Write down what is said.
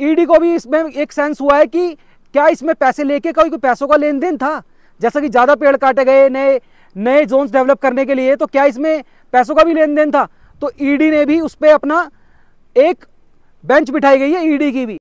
ED को भी इसमें एक सेंस हुआ है कि क्या इसमें पैसे लेके कोई कोई पैसों का लेन देन था जैसा कि ज़्यादा पेड़ काटे गए नए नए जोन्स डेवलप करने के लिए तो क्या इसमें पैसों का भी लेन देन था तो ईडी ने भी उस पर अपना एक बेंच बिठाई गई है ईडी की भी